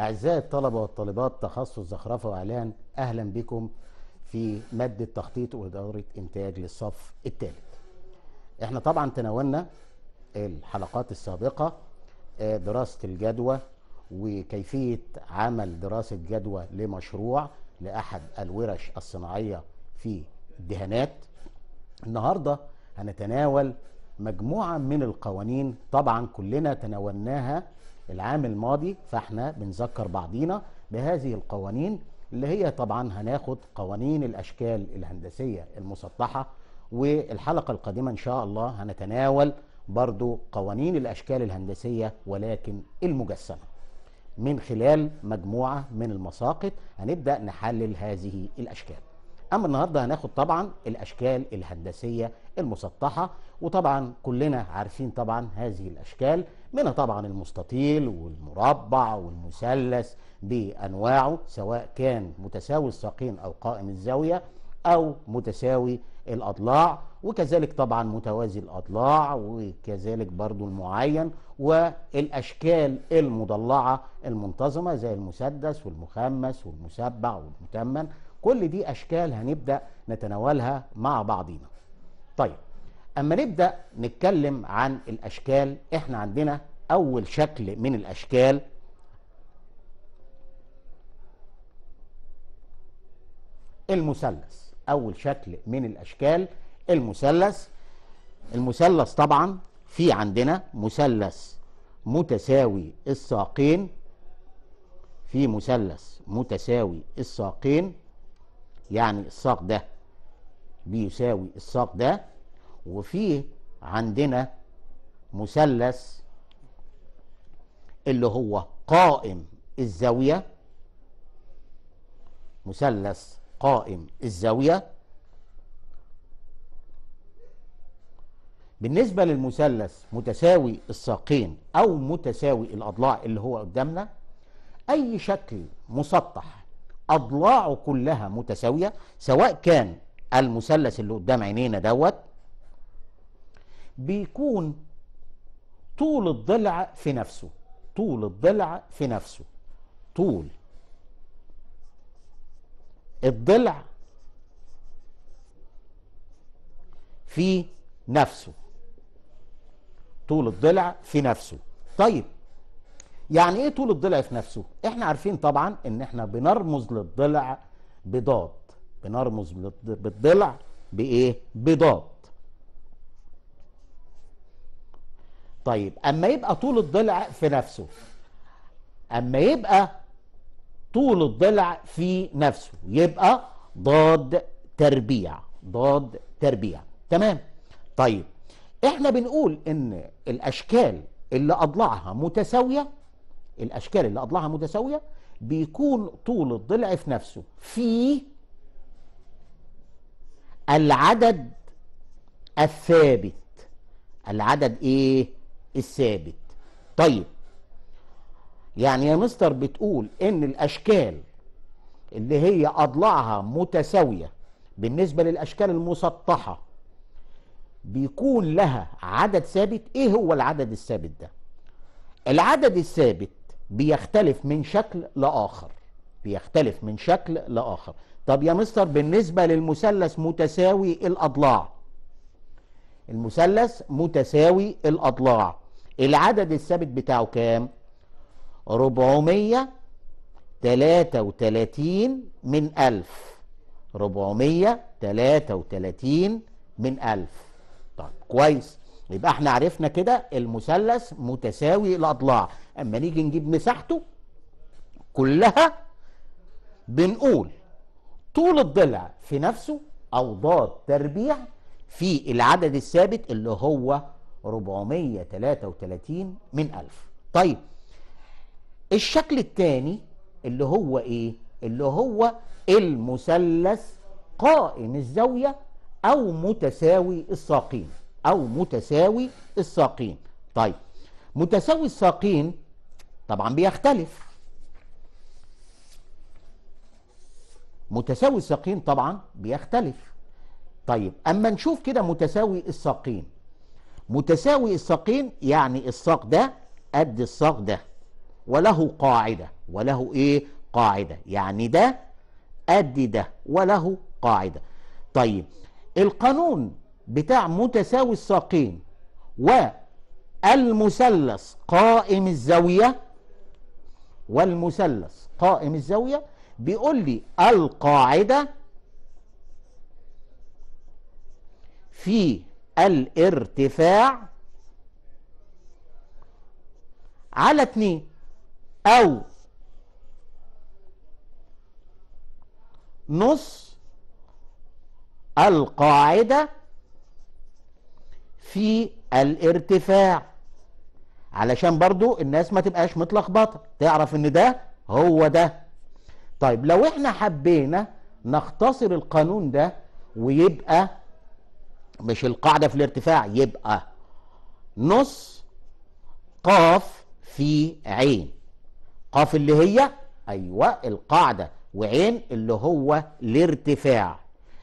أعزائي الطلبة والطالبات تخصص زخرفة وإعلان أهلا بكم في مادة تخطيط وإدارة إنتاج للصف الثالث. إحنا طبعا تناولنا الحلقات السابقة آه، دراسة الجدوى وكيفية عمل دراسة جدوى لمشروع لأحد الورش الصناعية في الدهانات. النهاردة هنتناول مجموعة من القوانين طبعا كلنا تناولناها العام الماضي فاحنا بنذكر بعضينا بهذه القوانين اللي هي طبعا هناخد قوانين الاشكال الهندسيه المسطحه والحلقه القادمه ان شاء الله هنتناول برضو قوانين الاشكال الهندسيه ولكن المجسمه من خلال مجموعه من المساقط هنبدا نحلل هذه الاشكال اما النهارده هناخد طبعا الاشكال الهندسيه المسطحه وطبعا كلنا عارفين طبعا هذه الاشكال منها طبعا المستطيل والمربع والمثلث بأنواعه سواء كان متساوي الساقين أو قائم الزاوية أو متساوي الأضلاع وكذلك طبعا متوازي الأضلاع وكذلك برضو المعين والأشكال المضلعة المنتظمة زي المسدس والمخمس والمسبع والمتمن كل دي أشكال هنبدأ نتناولها مع بعضينا طيب اما نبدا نتكلم عن الاشكال احنا عندنا اول شكل من الاشكال المثلث اول شكل من الاشكال المثلث المثلث طبعا في عندنا مثلث متساوي الساقين في مثلث متساوي الساقين يعني الساق ده بيساوي الساق ده وفي عندنا مثلث اللي هو قائم الزاوية مثلث قائم الزاوية بالنسبة للمثلث متساوي الساقين أو متساوي الأضلاع اللي هو قدامنا أي شكل مسطح أضلاعه كلها متساوية سواء كان المثلث اللي قدام عينينا دوت بيكون طول الضلع في نفسه طول الضلع في نفسه طول الضلع في نفسه طول الضلع في نفسه طيب يعني ايه طول الضلع في نفسه احنا عارفين طبعا ان احنا بنرمز للضلع بضاد بنرمز بالضلع بايه بضاد طيب اما يبقى طول الضلع في نفسه اما يبقى طول الضلع في نفسه يبقى ضاد تربيع ضاد تربيع تمام طيب احنا بنقول ان الاشكال اللي اضلعها متساويه الاشكال اللي اضلعها متساويه بيكون طول الضلع في نفسه في العدد الثابت العدد ايه الثابت طيب يعني يا مستر بتقول ان الاشكال اللي هي اضلاعها متساويه بالنسبه للاشكال المسطحه بيكون لها عدد ثابت ايه هو العدد الثابت ده العدد الثابت بيختلف من شكل لاخر بيختلف من شكل لاخر طب يا مستر بالنسبه للمثلث متساوي الاضلاع المثلث متساوي الأضلاع العدد الثابت بتاعه كام؟ 433 من 1000 433 من 1000 طيب كويس يبقى احنا عرفنا كده المثلث متساوي الأضلاع أما نيجي نجيب مساحته كلها بنقول طول الضلع في نفسه أو ضاد تربيع في العدد الثابت اللي هو 433 من 1000 طيب الشكل الثاني اللي هو ايه اللي هو المثلث قائم الزاوية او متساوي الساقين او متساوي الساقين طيب متساوي الساقين طبعا بيختلف متساوي الساقين طبعا بيختلف طيب اما نشوف كده متساوي الساقين متساوي الساقين يعني الساق ده قد الساق ده وله قاعده وله ايه قاعده يعني ده قد ده وله قاعده طيب القانون بتاع متساوي الساقين والمثلث قائم الزاويه والمثلث قائم الزاويه بيقول لي القاعده في الارتفاع على اتنين او نص القاعدة في الارتفاع علشان برضو الناس ما تبقاش متلخبطة تعرف ان ده هو ده طيب لو احنا حبينا نختصر القانون ده ويبقى مش القاعدة في الارتفاع يبقى نص قاف في عين قاف اللي هي أيوة القاعدة وعين اللي هو الارتفاع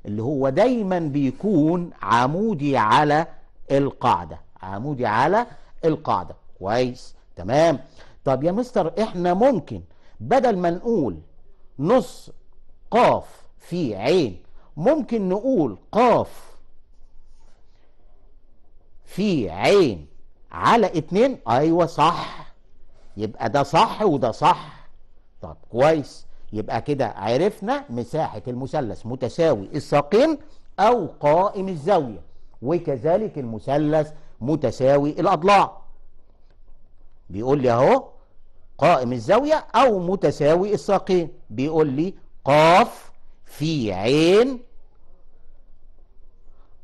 اللي هو دايما بيكون عمودي على القاعدة عمودي على القاعدة كويس تمام طب يا مستر احنا ممكن بدل ما نقول نص قاف في عين ممكن نقول قاف في عين على اتنين ايوه صح يبقى ده صح وده صح طب كويس يبقى كده عرفنا مساحة المثلث متساوي الساقين أو قائم الزاوية وكذلك المثلث متساوي الأضلاع بيقول لي أهو قائم الزاوية أو متساوي الساقين بيقول لي قاف في عين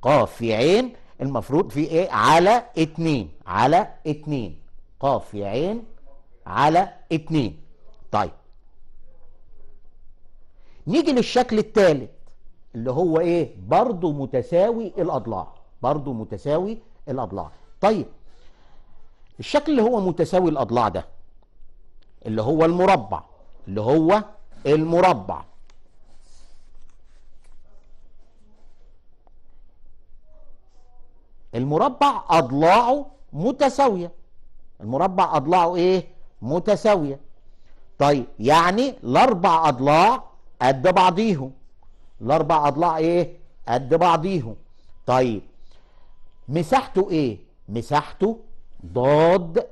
قاف في عين المفروض في ايه على اتنين على اتنين قاف يا عين على اتنين طيب نيجي للشكل الثالث اللي هو ايه برضو متساوي الاضلاع برضو متساوي الاضلاع طيب الشكل اللي هو متساوي الاضلاع ده اللي هو المربع اللي هو المربع المربع اضلاعه متساويه المربع اضلاعه ايه متساويه طيب يعني الاربع اضلاع قد بعضيهم الاربع اضلاع ايه قد بعضيهم طيب مساحته ايه مساحته ضاد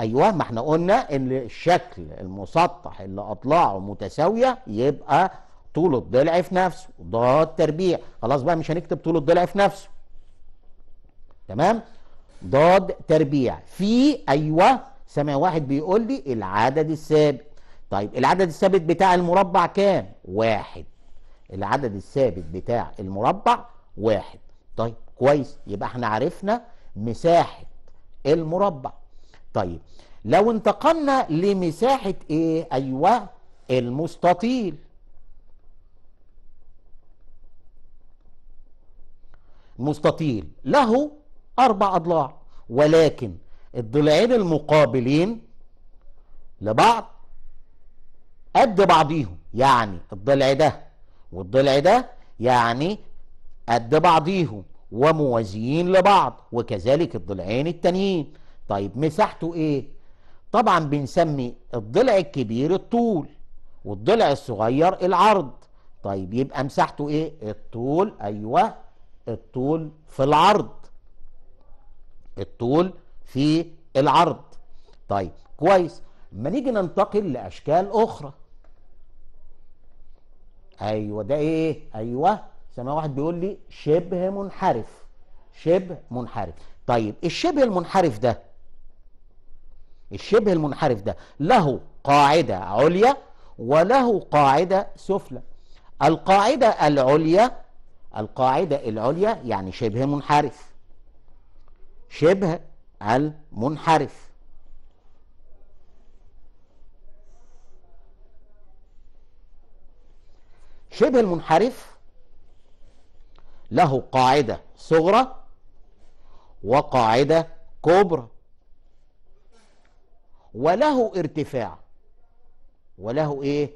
ايوه ما احنا قلنا ان الشكل المسطح اللي اضلاعه متساويه يبقى طول الضلع في نفسه ضاد تربيع خلاص بقى مش هنكتب طول الضلع في نفسه تمام ضاد تربيع في ايوه سامع واحد بيقول لي العدد الثابت طيب العدد الثابت بتاع المربع كام واحد العدد الثابت بتاع المربع واحد طيب كويس يبقى احنا عرفنا مساحه المربع طيب لو انتقلنا لمساحه ايه ايوه المستطيل مستطيل له أربع أضلاع ولكن الضلعين المقابلين لبعض قد بعضيهم يعني الضلع ده والضلع ده يعني قد بعضيهم وموازيين لبعض وكذلك الضلعين التانيين طيب مساحته ايه طبعا بنسمي الضلع الكبير الطول والضلع الصغير العرض طيب يبقى مساحته ايه الطول ايوه الطول في العرض الطول في العرض طيب كويس ما نيجي ننتقل لأشكال أخرى أيوة ده إيه أيوة سمع واحد بيقول لي شبه منحرف شبه منحرف طيب الشبه المنحرف ده الشبه المنحرف ده له قاعدة عليا وله قاعدة سفلى القاعدة العليا القاعدة العليا يعني شبه منحرف شبه المنحرف شبه المنحرف له قاعدة صغرى وقاعدة كبرى وله ارتفاع وله ايه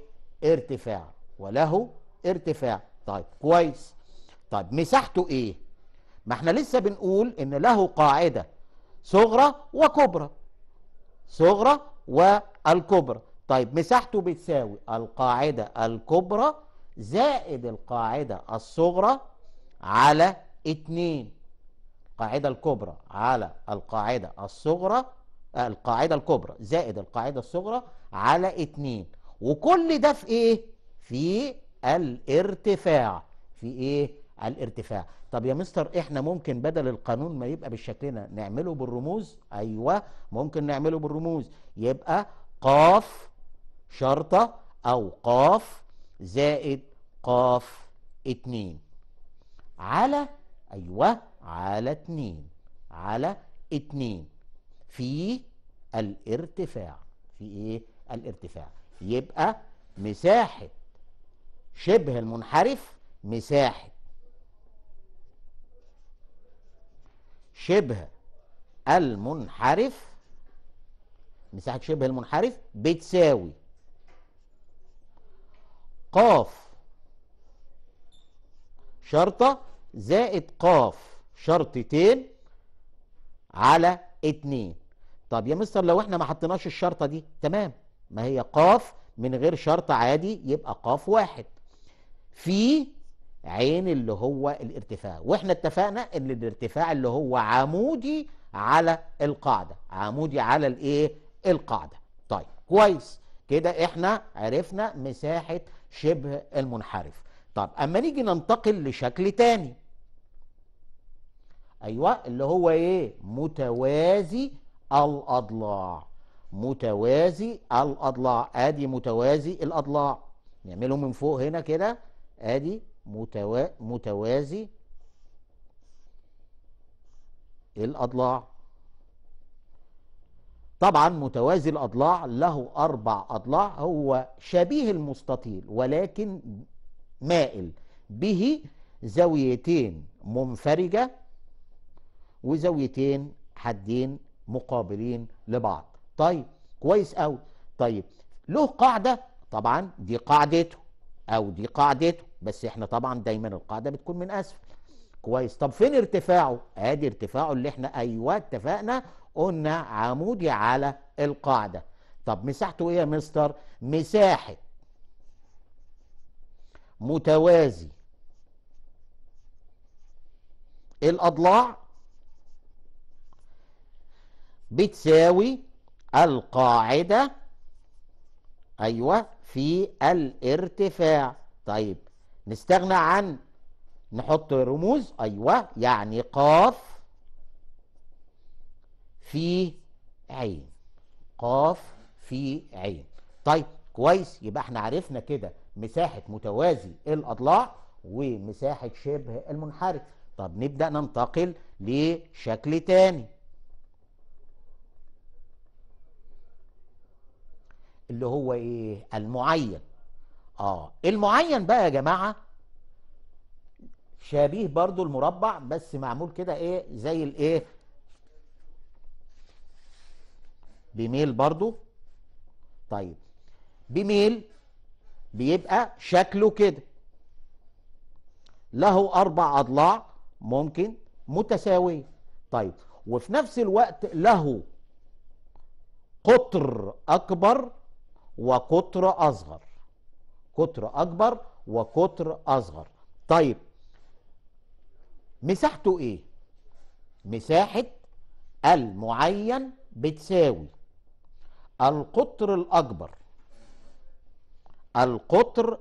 ارتفاع وله ارتفاع طيب كويس طيب مساحته ايه ما احنا لسه بنقول ان له قاعده صغرى وكبرى صغرى والكبرى طيب مساحته بتساوي القاعده الكبرى زائد القاعده الصغرى على اتنين القاعده الكبرى على القاعده الصغرى آه، القاعده الكبرى زائد القاعده الصغرى على اتنين وكل ده في ايه في الارتفاع في ايه على الارتفاع طب يا مستر احنا ممكن بدل القانون ما يبقى بالشكلنا نعمله بالرموز ايوه ممكن نعمله بالرموز يبقى قاف شرطه او قاف زائد قاف اتنين على ايوه على اتنين على اتنين في الارتفاع في ايه الارتفاع يبقى مساحه شبه المنحرف مساحه شبه المنحرف مساحة شبه المنحرف بتساوي قاف شرطة زائد قاف شرطتين على اتنين طب يا مستر لو احنا ما حطيناش الشرطة دي تمام ما هي قاف من غير شرط عادي يبقى قاف واحد في عين اللي هو الارتفاع واحنا اتفقنا ان الارتفاع اللي هو عمودي على القاعدة عمودي على الايه القاعدة طيب كويس كده احنا عرفنا مساحة شبه المنحرف طب اما نيجي ننتقل لشكل تاني ايوه اللي هو ايه متوازي الاضلاع متوازي الاضلاع ادي متوازي الاضلاع نعمله من فوق هنا كده ادي متوا... متوازي الأضلاع طبعا متوازي الأضلاع له أربع أضلاع هو شبيه المستطيل ولكن مائل به زاويتين منفرجة وزاويتين حدين مقابلين لبعض طيب كويس قوي طيب له قاعدة طبعا دي قاعدته او دي قاعدته بس احنا طبعا دايما القاعده بتكون من اسفل كويس طب فين ارتفاعه ادي ارتفاعه اللي احنا ايوه اتفقنا قلنا عمودي على القاعده طب مساحته ايه يا مستر مساحه متوازي الاضلاع بتساوي القاعده ايوه في الارتفاع طيب نستغنى عن نحط رموز ايوه يعني قاف في عين قاف في عين طيب كويس يبقى احنا عرفنا كده مساحه متوازي الاضلاع ومساحه شبه المنحرف طب نبدا ننتقل لشكل تاني اللي هو ايه المعين اه المعين بقى يا جماعه شبيه برضو المربع بس معمول كده ايه زي الايه بميل برضو طيب بميل بيبقى شكله كده له اربع اضلاع ممكن متساويه طيب وفي نفس الوقت له قطر اكبر وقطر أصغر قطر أكبر وقطر أصغر طيب مساحته إيه؟ مساحة المعين بتساوي القطر الأكبر القطر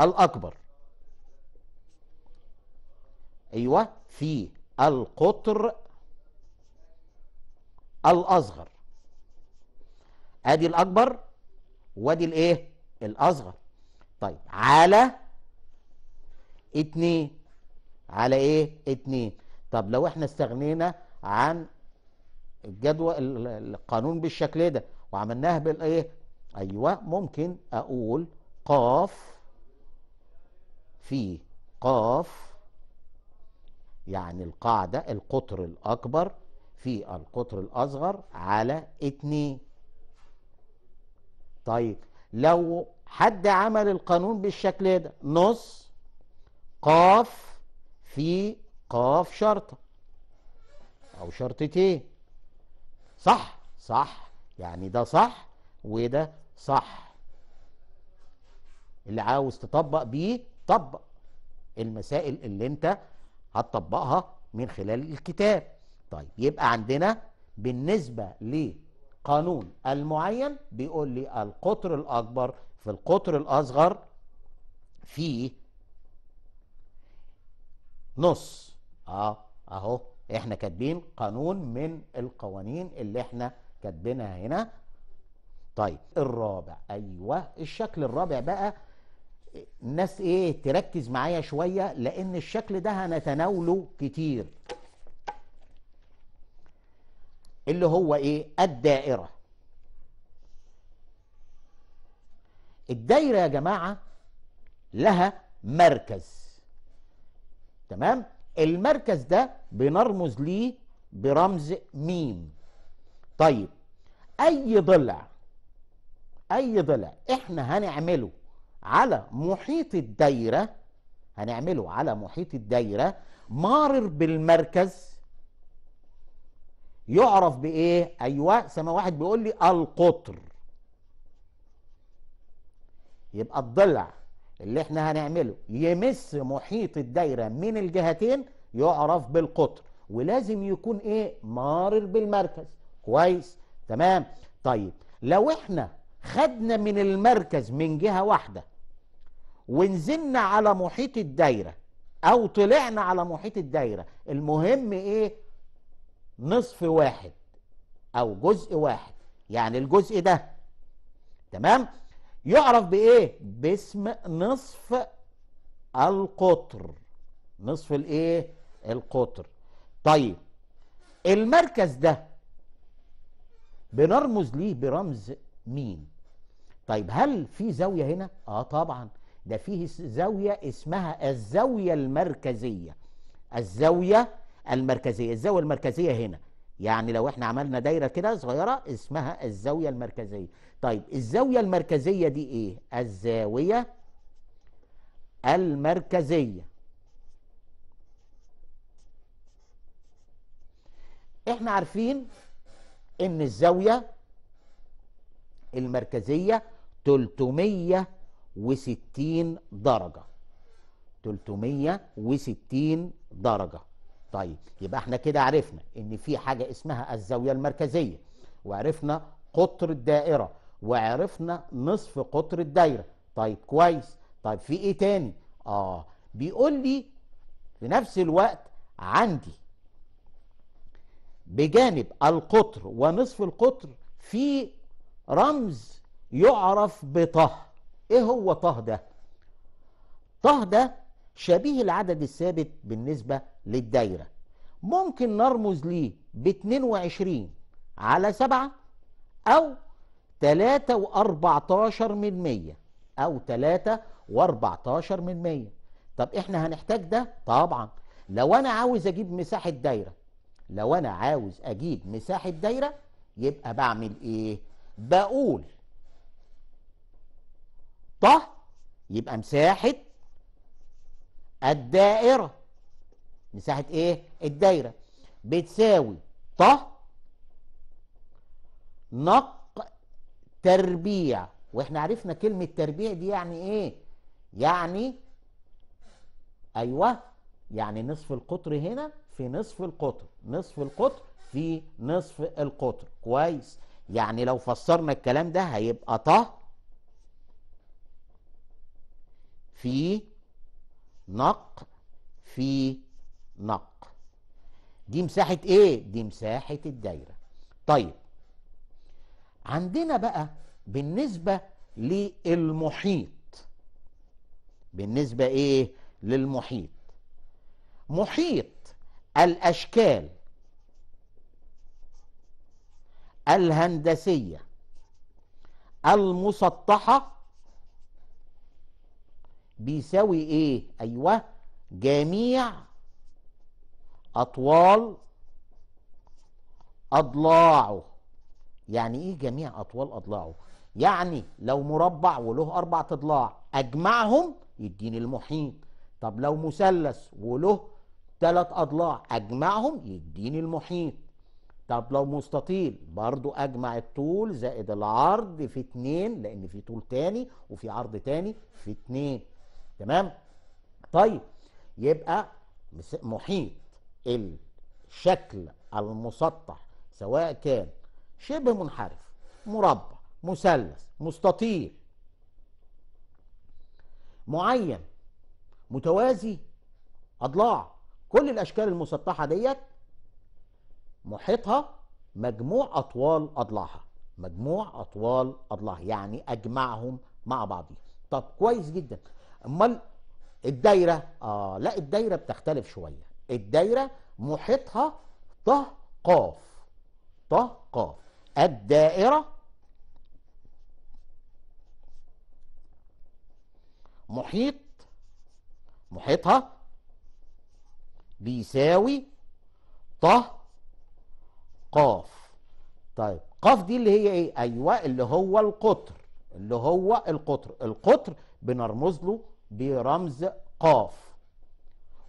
الأكبر أيوه في القطر الأصغر أدي الأكبر وأدي الإيه؟ الأصغر طيب على اتنين على إيه؟ اتنين طب لو احنا استغنينا عن الجدول القانون بالشكل ده وعملناها بالايه ايوه ممكن اقول قاف في قاف يعني القاعده القطر الاكبر في القطر الأصغر على اتنين طيب لو حد عمل القانون بالشكل ده نص قاف في قاف شرطة أو شرطتين صح صح يعني ده صح وده صح اللي عاوز تطبق بيه طبق المسائل اللي انت هتطبقها من خلال الكتاب طيب يبقى عندنا بالنسبة لقانون المعين بيقول لي القطر الأكبر في القطر الأصغر في نص اه اهو احنا كاتبين قانون من القوانين اللي احنا كاتبينها هنا طيب الرابع ايوه الشكل الرابع بقى الناس ايه تركز معايا شويه لان الشكل ده هنتناوله كتير اللي هو ايه الدائرة الدايرة يا جماعة لها مركز تمام المركز ده بنرمز ليه برمز ميم طيب اي ضلع اي ضلع احنا هنعمله على محيط الدايره هنعمله على محيط الدايره مارر بالمركز يعرف بايه ايوه سما واحد بيقول لي القطر يبقى الضلع اللي احنا هنعمله يمس محيط الدايره من الجهتين يعرف بالقطر ولازم يكون ايه مارر بالمركز كويس تمام طيب لو احنا خدنا من المركز من جهه واحده ونزلنا على محيط الدايره او طلعنا على محيط الدايره المهم ايه نصف واحد او جزء واحد يعني الجزء ده تمام يعرف بايه باسم نصف القطر نصف الايه القطر طيب المركز ده بنرمز ليه برمز مين طيب هل في زاويه هنا اه طبعا ده فيه زاويه اسمها الزاويه المركزيه الزاويه المركزيه الزاويه المركزيه هنا يعني لو احنا عملنا دايره كده صغيره اسمها الزاويه المركزيه طيب الزاويه المركزيه دي ايه الزاويه المركزيه احنا عارفين ان الزاويه المركزيه 360 درجه 360 درجه طيب يبقى احنا كده عرفنا ان في حاجه اسمها الزاويه المركزيه وعرفنا قطر الدائره وعرفنا نصف قطر الدايره طيب كويس طيب في ايه تاني اه بيقول لي في نفس الوقت عندي بجانب القطر ونصف القطر في رمز يعرف بطه ايه هو طه ده طه ده شبيه العدد الثابت بالنسبة للدايرة ممكن نرمز ليه ب 22 على 7 أو 3 و14 من 100 أو 3 و14 من 100 طب إحنا هنحتاج ده طبعا لو أنا عاوز أجيب مساحة دايرة لو أنا عاوز أجيب مساحة دايرة يبقى بعمل إيه بقول طه يبقى مساحة الدائرة مساحة ايه الدايرة بتساوي ط نق تربيع واحنا عرفنا كلمة تربيع دي يعني ايه يعني ايوه يعني نصف القطر هنا في نصف القطر نصف القطر في نصف القطر كويس يعني لو فسرنا الكلام ده هيبقى ط في نق في نق دي مساحة ايه؟ دي مساحة الدايرة طيب عندنا بقى بالنسبة للمحيط بالنسبة ايه؟ للمحيط محيط الأشكال الهندسية المسطحة بيساوي ايه ايوه جميع اطوال اضلاعه يعني ايه جميع اطوال اضلاعه يعني لو مربع وله اربع اضلاع اجمعهم يديني المحيط طب لو مثلث وله ثلاث اضلاع اجمعهم يديني المحيط طب لو مستطيل برضو اجمع الطول زائد العرض في اتنين لان في طول تاني وفي عرض تاني في اتنين تمام طيب يبقى محيط الشكل المسطح سواء كان شبه منحرف مربع مثلث مستطيل معين متوازي اضلاع كل الاشكال المسطحه ديت محيطها مجموع اطوال اضلاعها مجموع اطوال اضلاعها يعني اجمعهم مع بعضهم طب كويس جدا امال الدايره اه لا الدايره بتختلف شويه الدايره محيطها ط قاف ط قاف الدائره محيط محيطها بيساوي ط قاف طيب قاف دي اللي هي ايه ايوه اللي هو القطر اللي هو القطر القطر بنرمز له برمز قاف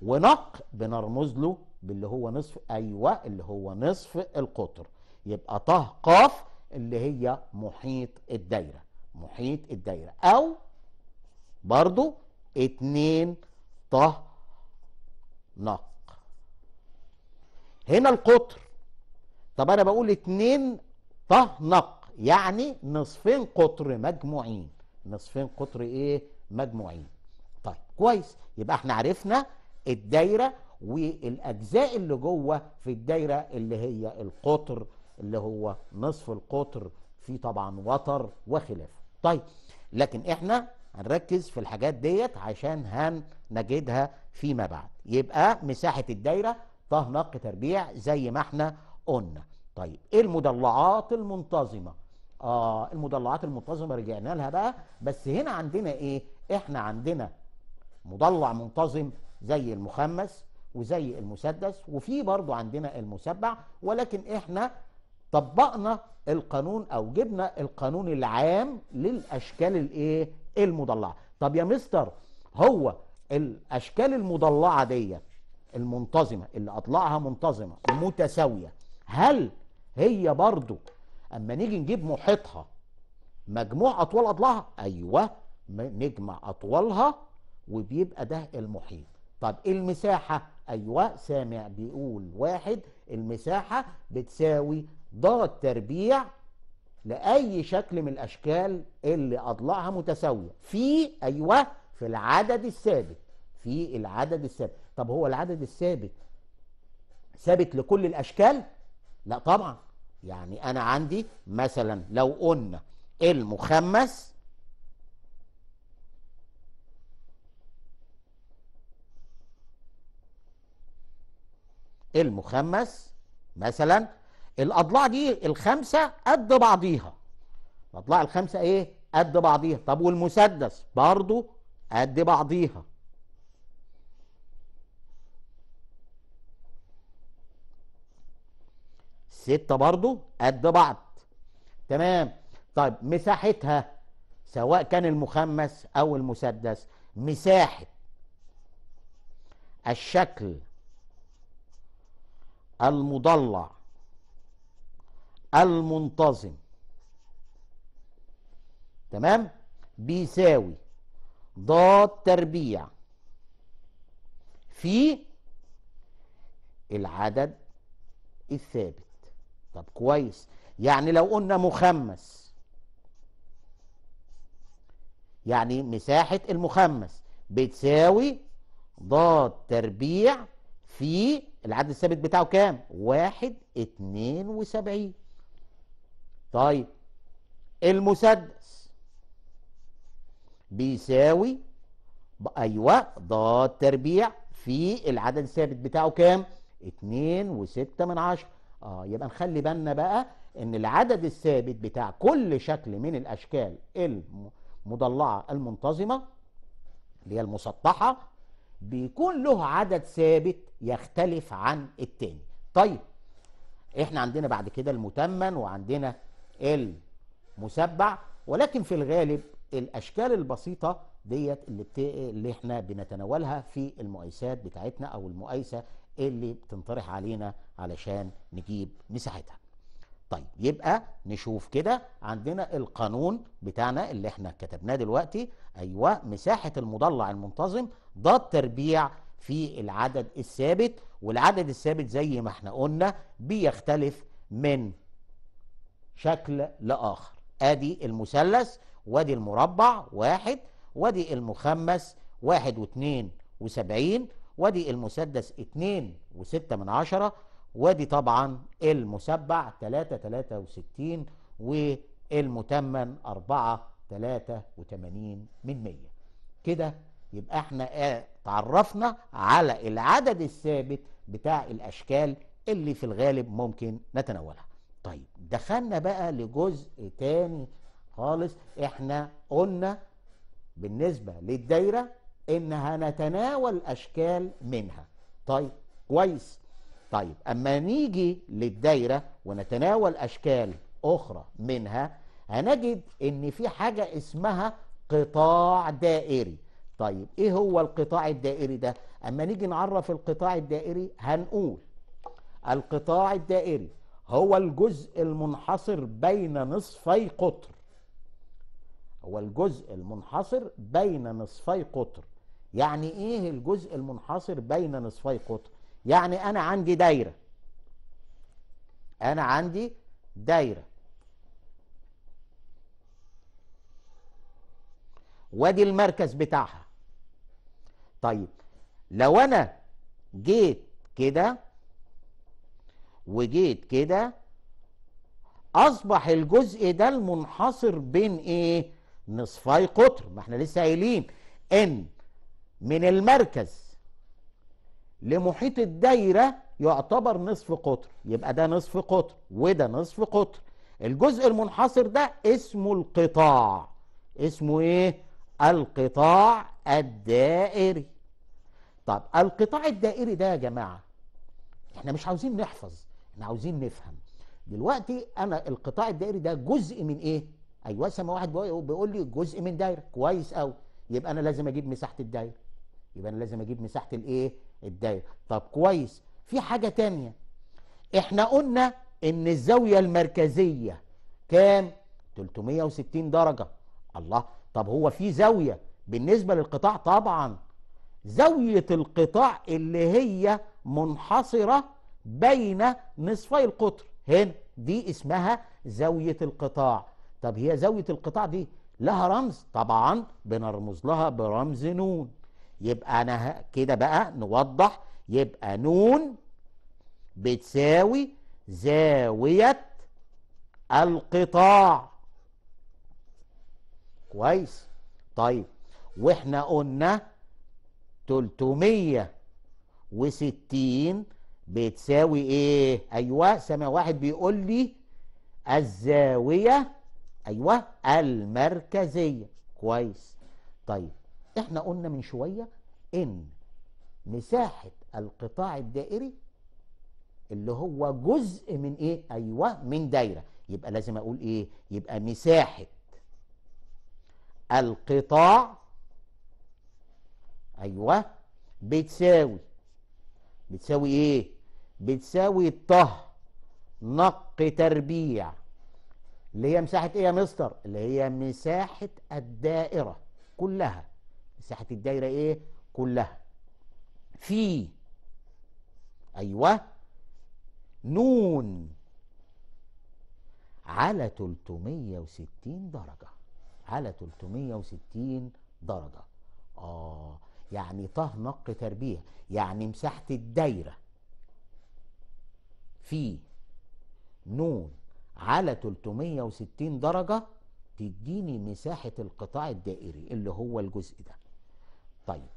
ونق بنرمز له باللي هو نصف أيوة اللي هو نصف القطر يبقى ط قاف اللي هي محيط الدايرة محيط الدايرة أو برضو اتنين ط نق هنا القطر طب أنا بقول اتنين ط نق يعني نصفين قطر مجموعين نصفين قطر ايه مجموعين كويس يبقى احنا عرفنا الدايره والاجزاء اللي جوه في الدايره اللي هي القطر اللي هو نصف القطر في طبعا وتر وخلافه طيب لكن احنا هنركز في الحاجات ديت عشان هنجدها فيما بعد يبقى مساحه الدايره طه نق تربيع زي ما احنا قلنا طيب ايه المضلعات المنتظمه اه المضلعات المنتظمه رجعنا لها بقى بس هنا عندنا ايه احنا عندنا مضلع منتظم زي المخمس وزي المسدس وفي برضه عندنا المسبع ولكن احنا طبقنا القانون او جبنا القانون العام للاشكال الايه المضلعه طب يا مستر هو الاشكال المضلعه دي المنتظمه اللي اطلعها منتظمه متساويه هل هي برضو اما نيجي نجيب محيطها مجموع اطوال اضلاعها ايوه نجمع اطوالها وبيبقى ده المحيط طب المساحة أيوة سامع بيقول واحد المساحة بتساوي ضغط تربيع لأي شكل من الأشكال اللي أضلاعها متساوية في أيوة في العدد الثابت في العدد الثابت طب هو العدد الثابت ثابت لكل الأشكال؟ لا طبعا يعني أنا عندي مثلا لو قلنا المخمس المخمس مثلا الاضلاع دي الخمسه قد بعضيها الاضلاع الخمسه ايه قد بعضيها طب والمسدس برضه قد بعضيها ستة برضه قد بعض تمام طيب مساحتها سواء كان المخمس أو المسدس مساحة الشكل المضلع المنتظم تمام بيساوي ضاد تربيع في العدد الثابت طب كويس يعني لو قلنا مخمس يعني مساحة المخمس بتساوي ضاد تربيع في العدد الثابت بتاعه كام؟ واحد اتنين وسبعين طيب المسدس بيساوي ايوه ضاد تربيع في العدد الثابت بتاعه كام؟ اتنين وستة من عشرة اه يبقى نخلي بالنا بقى ان العدد الثابت بتاع كل شكل من الاشكال المضلعه المنتظمه اللي هي المسطحه بيكون له عدد ثابت يختلف عن التاني طيب احنا عندنا بعد كده المتمن وعندنا المسبع ولكن في الغالب الاشكال البسيطه ديت اللي بت... اللي احنا بنتناولها في المقايسات بتاعتنا او المقايسه اللي بتنطرح علينا علشان نجيب مساحتها طيب يبقى نشوف كده عندنا القانون بتاعنا اللي احنا كتبناه دلوقتي ايوه مساحه المضلع المنتظم ده التربيع في العدد الثابت والعدد الثابت زي ما احنا قلنا بيختلف من شكل لاخر ادي المثلث وادي المربع واحد وادي المخمس واحد واتنين وسبعين وادي المسدس اتنين وستة من عشرة وادي طبعا المسبع 363 والمتمن 483 من 100 كده يبقى احنا تعرفنا على العدد الثابت بتاع الاشكال اللي في الغالب ممكن نتناولها طيب دخلنا بقى لجزء تاني خالص احنا قلنا بالنسبة للدايرة ان هنتناول اشكال منها طيب كويس طيب أما نيجي للدايرة ونتناول أشكال أخرى منها هنجد إن في حاجة اسمها قطاع دائري طيب إيه هو القطاع الدائري ده؟ أما نيجي نعرف القطاع الدائري هنقول القطاع الدائري هو الجزء المنحصر بين نصفي قطر هو الجزء المنحصر بين نصفي قطر يعني ايه الجزء المنحصر بين نصفي قطر يعني أنا عندي دايرة أنا عندي دايرة وادي المركز بتاعها طيب لو أنا جيت كده وجيت كده أصبح الجزء ده المنحصر بين إيه؟ نصفي قطر ما احنا لسه قايلين إن من المركز لمحيط الدايرة يعتبر نصف قطر يبقى ده نصف قطر وده نصف قطر الجزء المنحصر ده اسمه القطاع اسمه ايه القطاع الدائري طب القطاع الدائري ده يا جماعة احنا مش عاوزين نحفظ احنا عاوزين نفهم دلوقتي انا القطاع الدائري ده جزء من ايه ايوه سما واحد بيقول لي جزء من دايره كويس قوي يبقى انا لازم اجيب مساحه الدايره يبقى انا لازم اجيب مساحه الايه الدايرة طب كويس في حاجة تانية احنا قلنا ان الزاوية المركزية كام 360 درجة الله طب هو في زاوية بالنسبة للقطاع طبعا زاوية القطاع اللي هي منحصرة بين نصفي القطر هنا دي اسمها زاوية القطاع طب هي زاوية القطاع دي لها رمز طبعا بنرمز لها برمز نون يبقى انا كده بقى نوضح يبقى نون بتساوي زاوية القطاع كويس طيب واحنا قلنا 360 بتساوي ايه ايوه سما واحد بيقول لي الزاوية ايوه المركزية كويس طيب احنا قلنا من شوية ان مساحة القطاع الدائري اللي هو جزء من ايه ايوه من دايرة يبقى لازم اقول ايه يبقى مساحة القطاع ايوه بتساوي بتساوي ايه بتساوي طه نق تربيع اللي هي مساحة ايه يا مستر اللي هي مساحة الدائرة كلها مساحه الدايره ايه كلها في ايوه نون على 360 درجه على 360 درجه اه يعني طه نق تربيع يعني مساحه الدايره في نون على 360 درجه تديني مساحه القطاع الدائري اللي هو الجزء ده طيب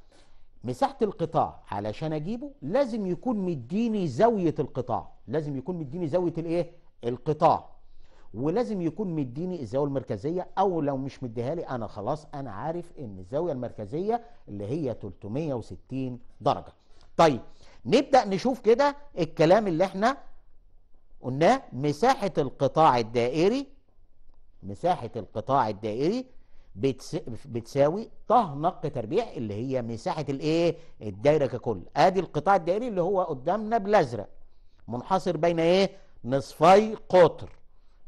مساحة القطاع علشان اجيبه لازم يكون مديني زاوية القطاع لازم يكون مديني زاوية الايه القطاع ولازم يكون مديني الزاوية المركزية او لو مش مديها لي انا خلاص انا عارف ان الزاوية المركزية اللي هي 360 درجة طيب نبدأ نشوف كده الكلام اللي احنا قلناه مساحة القطاع الدائري مساحة القطاع الدائري بتساوي طه نق تربيع اللي هي مساحه الايه الدايره ككل ادي القطاع الدائري اللي هو قدامنا بالازرق منحصر بين ايه نصفي قطر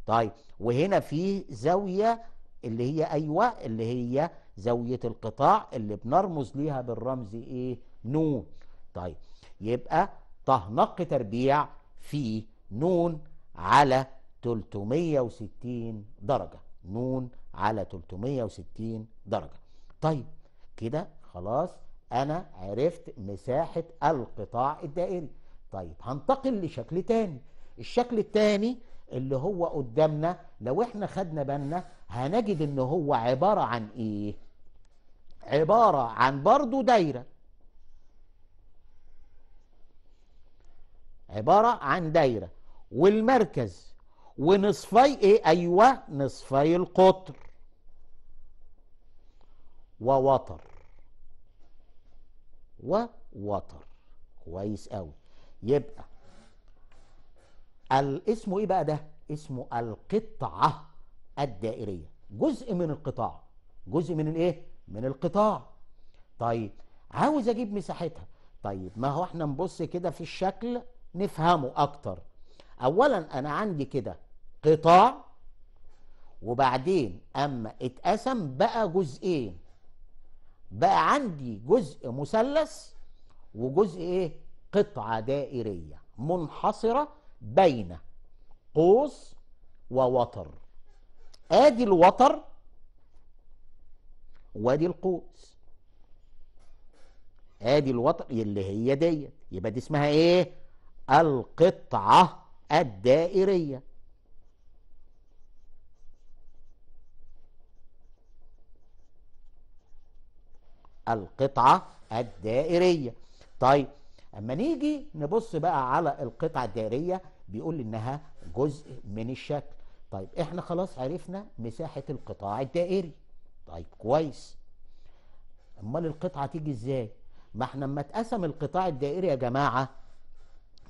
طيب وهنا في زاويه اللي هي ايوه اللي هي زاويه القطاع اللي بنرمز ليها بالرمز ايه نون طيب يبقى طه نق تربيع في نون على 360 درجه نون على 360 درجة طيب كده خلاص أنا عرفت مساحة القطاع الدائري طيب هنتقل لشكل تاني الشكل التاني اللي هو قدامنا لو احنا خدنا بالنا هنجد ان هو عبارة عن ايه عبارة عن برضو دايرة عبارة عن دايرة والمركز ونصفي ايه ايوه نصفي القطر ووتر ووتر كويس قوي يبقى اسمه ايه بقى ده اسمه القطعه الدائريه جزء من القطاع جزء من الايه من القطاع طيب عاوز اجيب مساحتها طيب ما هو احنا نبص كده في الشكل نفهمه اكتر اولا انا عندي كده قطاع وبعدين اما اتقسم بقى جزئين بقى عندي جزء مثلث وجزء ايه قطعه دائريه منحصره بين قوس ووتر ادي الوتر وادي القوس ادي الوتر اللي هي ديت يبقى دي اسمها ايه القطعه الدائريه القطعة الدائرية طيب أما نيجي نبص بقى على القطعة الدائرية بيقول إنها جزء من الشكل طيب إحنا خلاص عرفنا مساحة القطاع الدائري طيب كويس أمال القطعة تيجي إزاي ما إحنا لما اتقسم القطاع الدائري يا جماعة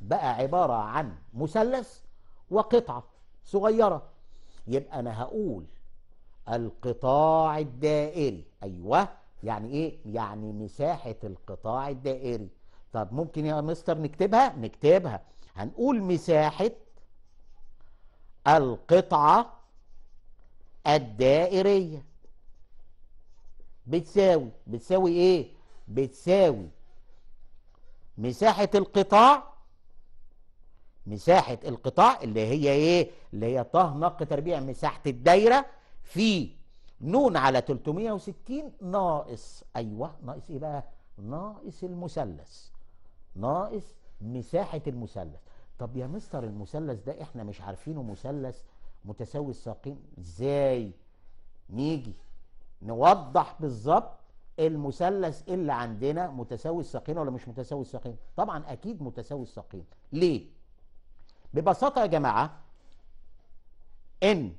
بقى عبارة عن مثلث وقطعة صغيرة يبقى أنا هقول القطاع الدائري أيوه يعني ايه يعني مساحه القطاع الدائري طب ممكن يا مستر نكتبها نكتبها هنقول مساحه القطعه الدائريه بتساوي بتساوي ايه بتساوي مساحه القطاع مساحه القطاع اللي هي ايه اللي هي طه نق تربيع مساحه الدايره في نون على 360 ناقص ايوه ناقص ايه بقى؟ ناقص المثلث ناقص مساحه المثلث طب يا مستر المثلث ده احنا مش عارفينه مثلث متساوي الساقين ازاي؟ نيجي نوضح بالظبط المثلث اللي عندنا متساوي الساقين ولا مش متساوي الساقين؟ طبعا اكيد متساوي الساقين ليه؟ ببساطه يا جماعه ان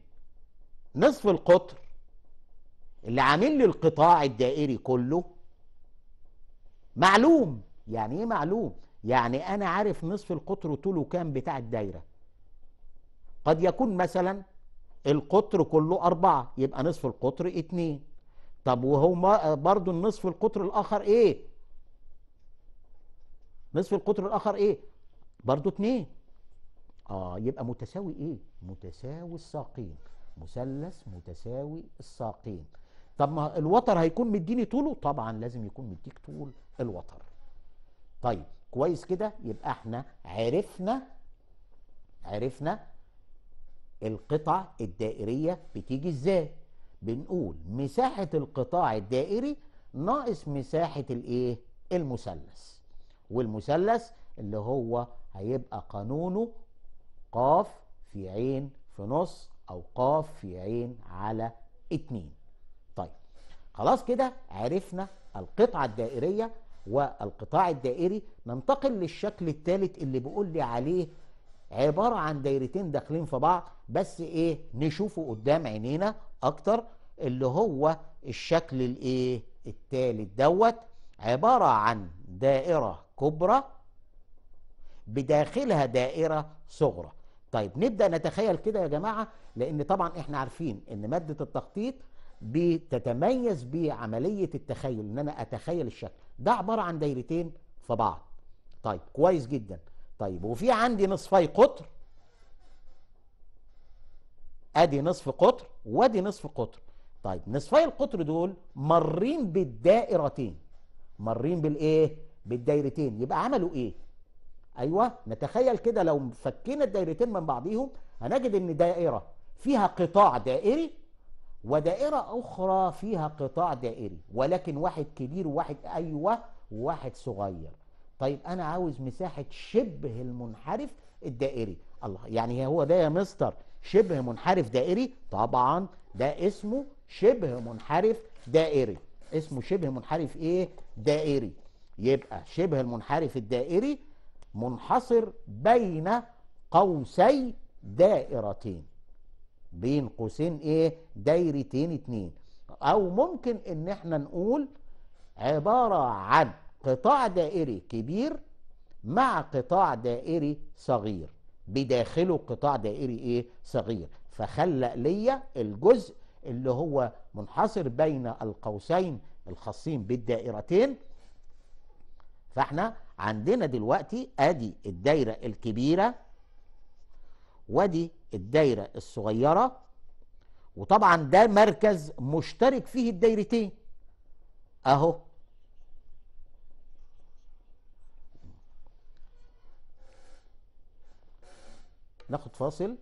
نصف القطر اللي عامل لي القطاع الدائري كله معلوم يعني ايه معلوم يعني انا عارف نصف القطر طوله كام بتاع الدايره قد يكون مثلا القطر كله أربعة يبقى نصف القطر اتنين طب وهو برضو النصف القطر الآخر إيه نصف القطر الآخر إيه برضو اتنين آه يبقى متساوي إيه متساوي الساقين مثلث متساوي الساقين طب ما الوتر هيكون مديني طوله طبعا لازم يكون مديك طول الوتر طيب كويس كده يبقى احنا عرفنا عرفنا القطع الدائرية بتيجي ازاي بنقول مساحة القطاع الدائري ناقص مساحة الايه المثلث والمثلث اللي هو هيبقى قانونه قاف في عين في نص او قاف في عين على اتنين خلاص كده عرفنا القطعة الدائرية والقطاع الدائري ننتقل للشكل الثالث اللي بقول لي عليه عبارة عن دايرتين داخلين في بعض بس ايه نشوفه قدام عينينا اكتر اللي هو الشكل الايه الثالث دوت عبارة عن دائرة كبرى بداخلها دائرة صغرى طيب نبدأ نتخيل كده يا جماعة لأن طبعا احنا عارفين أن مادة التخطيط بتتميز بعمليه التخيل ان انا اتخيل الشكل ده عباره عن دايرتين في بعض طيب كويس جدا طيب وفي عندي نصفي قطر ادي نصف قطر وادي نصف قطر طيب نصفي القطر دول مارين بالدائرتين مارين بالايه بالدايرتين يبقى عملوا ايه ايوه نتخيل كده لو فكينا الدايرتين من بعضيهم هنجد ان دائره فيها قطاع دائري ودائرة أخرى فيها قطاع دائري ولكن واحد كبير وواحد أيوة وواحد صغير طيب أنا عاوز مساحة شبه المنحرف الدائري الله يعني هو ده يا مستر شبه منحرف دائري طبعا ده اسمه شبه منحرف دائري اسمه شبه منحرف ايه دائري يبقى شبه المنحرف الدائري منحصر بين قوسي دائرتين بين قوسين ايه دايرتين اتنين او ممكن ان احنا نقول عبارة عن قطاع دائري كبير مع قطاع دائري صغير بداخله قطاع دائري ايه صغير فخلق ليا الجزء اللي هو منحصر بين القوسين الخاصين بالدائرتين فاحنا عندنا دلوقتي ادي الدايرة الكبيرة ودي الدايره الصغيره وطبعا ده مركز مشترك فيه الدايرتين اهو ناخد فاصل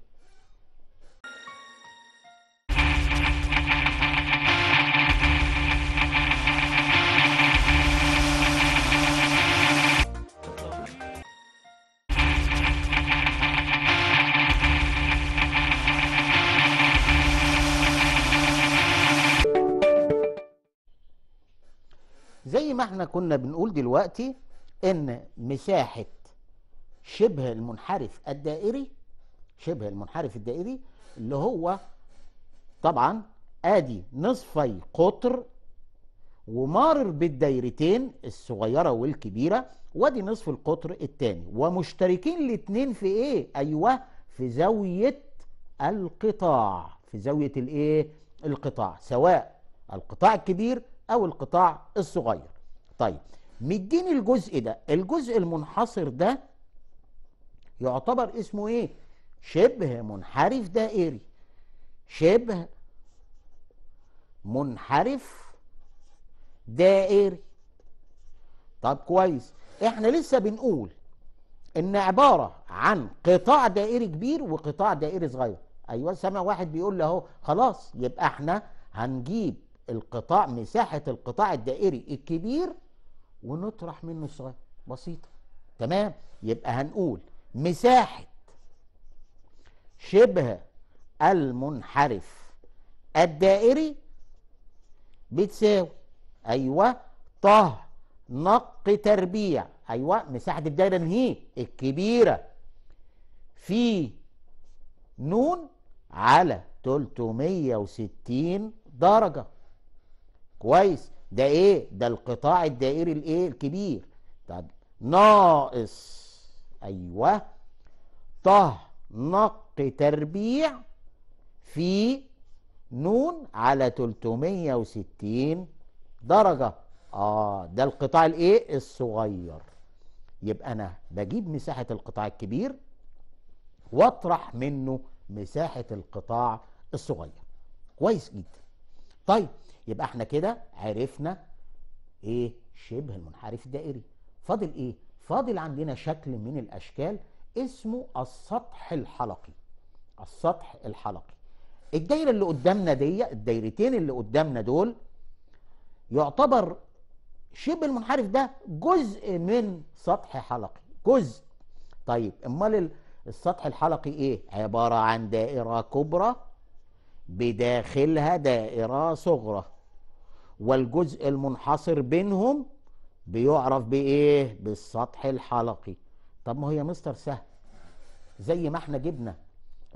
ما احنا كنا بنقول دلوقتي ان مساحه شبه المنحرف الدائري شبه المنحرف الدائري اللي هو طبعا ادي نصفي قطر ومارر بالدايرتين الصغيره والكبيره وادي نصف القطر الثاني ومشتركين الاثنين في ايه ايوه في زاويه القطاع في زاويه الايه القطاع سواء القطاع الكبير او القطاع الصغير طيب مديني الجزء ده الجزء المنحصر ده يعتبر اسمه ايه شبه منحرف دائري شبه منحرف دائري طب كويس احنا لسه بنقول ان عباره عن قطاع دائري كبير وقطاع دائري صغير ايوه سامع واحد بيقول له اهو خلاص يبقى احنا هنجيب القطاع مساحه القطاع الدائري الكبير ونطرح منه الصغير بسيطة تمام يبقى هنقول مساحة شبه المنحرف الدائري بتساوي ايوه طه نق تربيع ايوه مساحه الدايره هي الكبيره في نون على 360 درجه كويس ده ايه ده القطاع الدائري الايه الكبير طب ناقص ايوه طه نق تربيع في نون على 360 درجة اه ده القطاع الايه الصغير يبقى انا بجيب مساحة القطاع الكبير واطرح منه مساحة القطاع الصغير كويس جدا طيب يبقى احنا كده عرفنا ايه شبه المنحرف الدائري فاضل ايه فاضل عندنا شكل من الاشكال اسمه السطح الحلقي السطح الحلقي الدايره اللي قدامنا دي الدايرتين اللي قدامنا دول يعتبر شبه المنحرف ده جزء من سطح حلقي جزء طيب امال السطح الحلقي ايه عباره عن دائره كبرى بداخلها دائره صغرى والجزء المنحصر بينهم بيعرف بايه بالسطح الحلقي طب ما هو يا مستر سهل زي ما احنا جبنا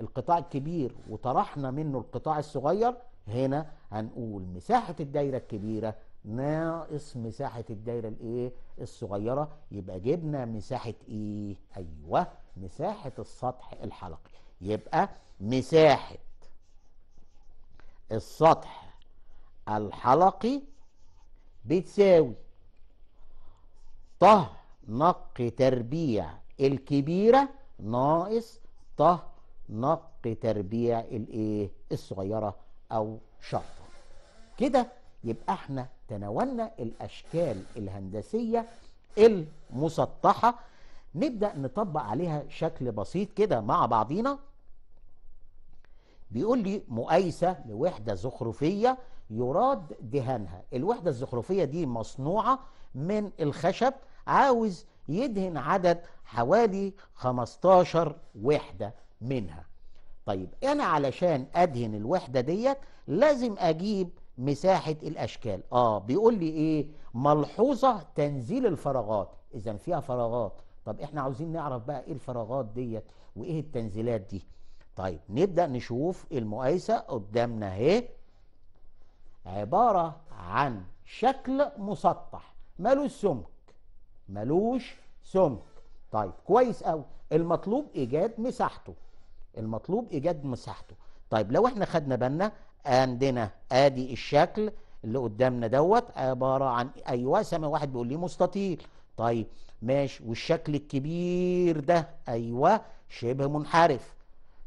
القطاع الكبير وطرحنا منه القطاع الصغير هنا هنقول مساحة الدايرة الكبيرة ناقص مساحة الدايرة الايه الصغيرة يبقى جبنا مساحة ايه ايوه مساحة السطح الحلقي يبقى مساحة السطح الحلقي بتساوي طه نق تربيع الكبيرة ناقص طه نق تربيع الايه الصغيرة أو شرطة كده يبقى احنا تناولنا الأشكال الهندسية المسطحة نبدأ نطبق عليها شكل بسيط كده مع بعضينا بيقول لي مقايسة لوحدة زخرفية يراد دهانها الوحدة الزخرفية دي مصنوعة من الخشب عاوز يدهن عدد حوالي 15 وحدة منها طيب أنا علشان أدهن الوحدة ديت لازم أجيب مساحة الأشكال آه بيقول لي إيه ملحوظة تنزيل الفراغات إذا فيها فراغات طب إحنا عاوزين نعرف بقى إيه الفراغات ديت وإيه التنزيلات دي طيب نبدأ نشوف المقايسة قدامنا أهي عبارة عن شكل مسطح ملوش سمك ملوش سمك طيب كويس قوي المطلوب ايجاد مساحته المطلوب ايجاد مساحته طيب لو احنا خدنا بالنا عندنا ادي الشكل اللي قدامنا دوت عباره عن ايوه سامع واحد بيقول لي مستطيل طيب ماشي والشكل الكبير ده ايوه شبه منحرف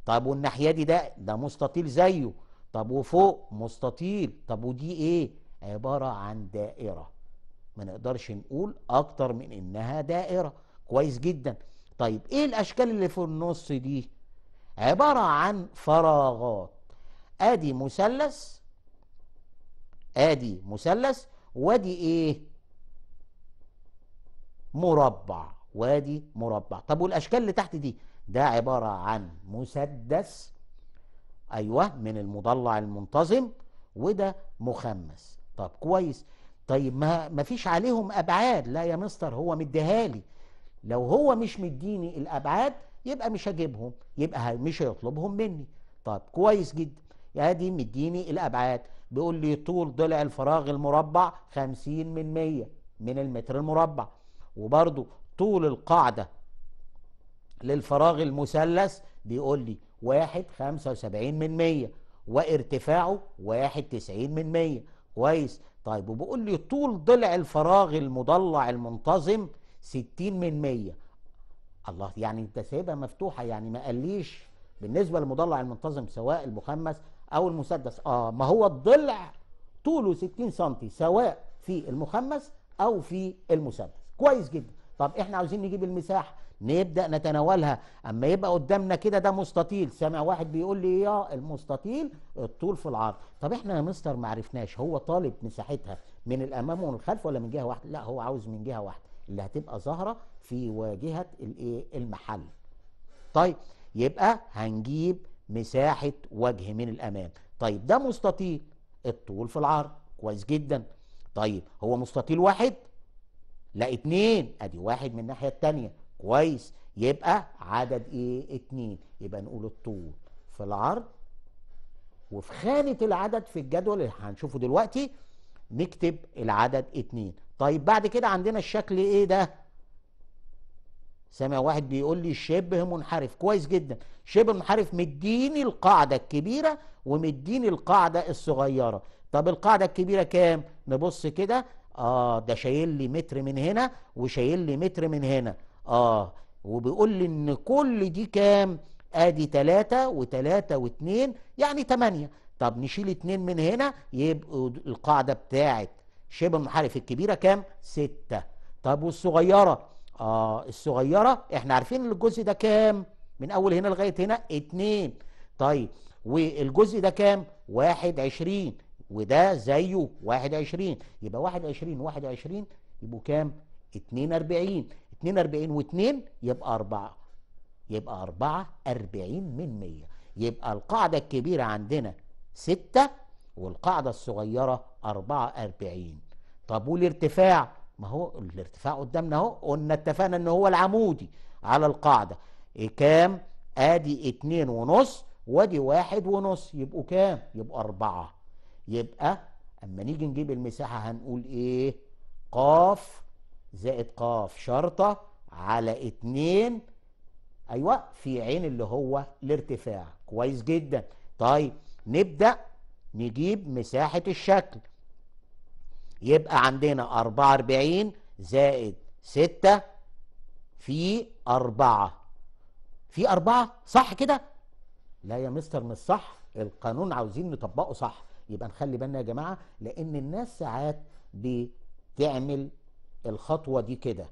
طيب والناحيه دي ده ده مستطيل زيه طب وفوق مستطيل طب ودي ايه عبارة عن دائرة ما نقدرش نقول اكتر من انها دائرة كويس جدا طيب ايه الاشكال اللي في النص دي عبارة عن فراغات ادي مثلث ادي مثلث وادي ايه مربع وادي مربع طب والاشكال اللي تحت دي ده عبارة عن مسدس ايوه من المضلع المنتظم وده مخمس طب كويس طيب ما ما فيش عليهم ابعاد لا يا مستر هو مديها لي لو هو مش مديني الابعاد يبقى مش هجيبهم يبقى مش هيطلبهم مني طب كويس جدا ادي مديني الابعاد بيقول لي طول ضلع الفراغ المربع 50 من 100 من المتر المربع وبرده طول القاعده للفراغ المثلث بيقول لي واحد خمسة وسبعين من مية وارتفاعه واحد تسعين من مية كويس طيب وبقول لي طول ضلع الفراغ المضلع المنتظم ستين من مية الله يعني انت سايبها مفتوحة يعني ما قاليش بالنسبة للمضلع المنتظم سواء المخمس او المسدس اه ما هو الضلع طوله ستين سم سواء في المخمس او في المسدس كويس جدا طب احنا عاوزين نجيب المساحه نبدا نتناولها اما يبقى قدامنا كده ده مستطيل سامع واحد بيقول لي يا المستطيل الطول في العرض طب احنا يا مستر ما عرفناش هو طالب مساحتها من الامام ومن الخلف ولا من جهه واحده لا هو عاوز من جهه واحده اللي هتبقى ظاهره في واجهه الايه المحل طيب يبقى هنجيب مساحه وجه من الامام طيب ده مستطيل الطول في العرض كويس جدا طيب هو مستطيل واحد لا اتنين ادي واحد من الناحيه التانيه كويس يبقى عدد ايه اتنين يبقى نقول الطول في العرض وفي خانة العدد في الجدول اللي هنشوفه دلوقتي نكتب العدد اتنين طيب بعد كده عندنا الشكل ايه ده سامع واحد بيقول لي شبه منحرف كويس جدا شبه منحرف مديني القاعدة الكبيرة ومديني القاعدة الصغيرة طب القاعدة الكبيرة كام نبص كده اه ده شايل لي متر من هنا وشايل لي متر من هنا اه وبيقول لي ان كل دي كام ادي 3 و3 و2 يعني 8 طب نشيل 2 من هنا يبقوا القاعده بتاعت شبه المنحرف الكبيره كام 6 طب والصغيره اه الصغيره احنا عارفين الجزء ده كام من اول هنا لغايه هنا 2 طيب والجزء ده كام 21 وده زيه 21 يبقى 21 21 يبقوا كام 42 42 و2 يبقى 4 يبقى 4 40 من 100 يبقى القاعدة الكبيرة عندنا 6 والقاعدة الصغيرة 4 40 طب والارتفاع ما هو الارتفاع قدامنا اهو قلنا اتفقنا ان هو العمودي على القاعدة إيه كام ادي 2 ونص وادي 1 ونص يبقوا كام يبقوا 4 يبقى أما نيجي نجيب المساحة هنقول إيه قاف زائد قاف شرطة على اتنين أيوة في عين اللي هو الارتفاع كويس جدا طيب نبدأ نجيب مساحة الشكل يبقى عندنا 44 زائد 6 في 4 في 4 صح كده؟ لا يا مستر مش صح القانون عاوزين نطبقه صح يبقى نخلي بالنا يا جماعة لأن الناس ساعات بتعمل الخطوه دي كده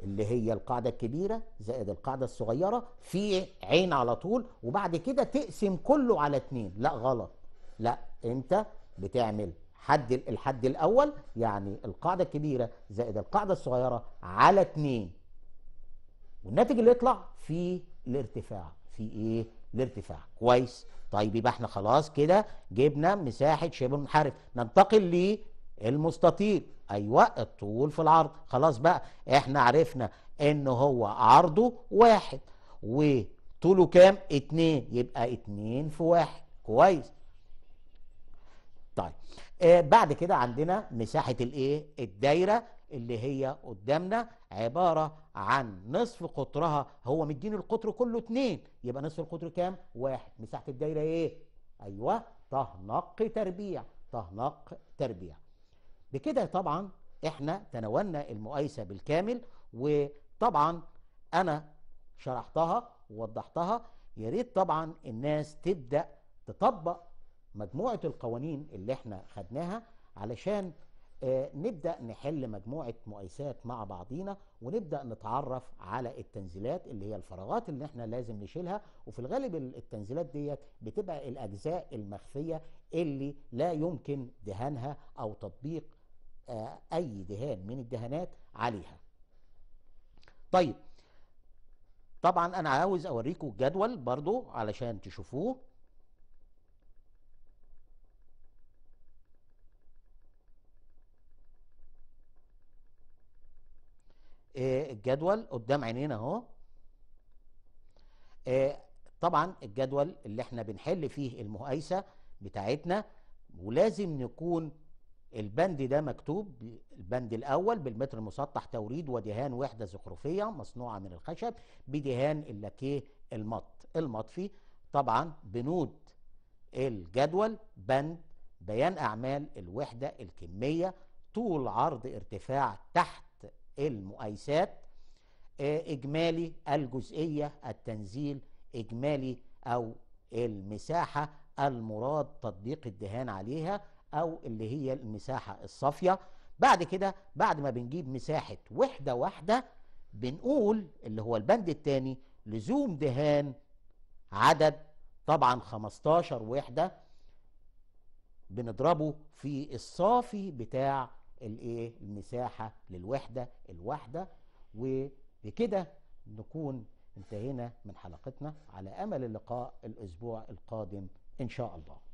اللي هي القاعده الكبيره زائد القاعده الصغيره في عين على طول وبعد كده تقسم كله على اتنين لا غلط لا انت بتعمل حد الحد الاول يعني القاعده الكبيره زائد القاعده الصغيره على اتنين والناتج اللي يطلع في الارتفاع في ايه الارتفاع كويس طيب يبقى احنا خلاص كده جبنا مساحه شبه المنحرف ننتقل للمستطيل ايوه الطول في العرض خلاص بقى احنا عرفنا ان هو عرضه واحد وطوله كام اتنين يبقى اتنين في واحد كويس طيب آه بعد كده عندنا مساحه الايه الدايره اللي هي قدامنا عباره عن نصف قطرها هو مديني القطر كله اتنين يبقى نصف القطر كام واحد مساحه الدايره ايه ايوه تهنق تربيع تهنق تربيع بكده طبعا احنا تناولنا المقايسة بالكامل وطبعا انا شرحتها ووضحتها يا ريت طبعا الناس تبدأ تطبق مجموعة القوانين اللي احنا خدناها علشان آه نبدأ نحل مجموعة مؤيسات مع بعضينا ونبدأ نتعرف على التنزيلات اللي هي الفراغات اللي احنا لازم نشيلها وفي الغالب التنزيلات ديت بتبقى الأجزاء المخفية اللي لا يمكن دهانها أو تطبيق اي دهان من الدهانات عليها طيب طبعا انا عاوز اوريكم الجدول برضو علشان تشوفوه آه، الجدول قدام عينينا اهو آه، طبعا الجدول اللي احنا بنحل فيه المقايسه بتاعتنا ولازم نكون البند ده مكتوب البند الاول بالمتر المسطح توريد ودهان وحده زخرفيه مصنوعه من الخشب بدهان اللاكيه المط المطفي طبعا بنود الجدول بند بيان اعمال الوحده الكميه طول عرض ارتفاع تحت المؤيسات آه، اجمالي الجزئيه التنزيل اجمالي او المساحه المراد تطبيق الدهان عليها او اللي هي المساحه الصافيه بعد كده بعد ما بنجيب مساحه وحده واحده بنقول اللي هو البند الثاني لزوم دهان عدد طبعا 15 وحده بنضربه في الصافي بتاع الايه المساحه للوحده الواحده وبكده نكون انتهينا من حلقتنا على امل اللقاء الاسبوع القادم ان شاء الله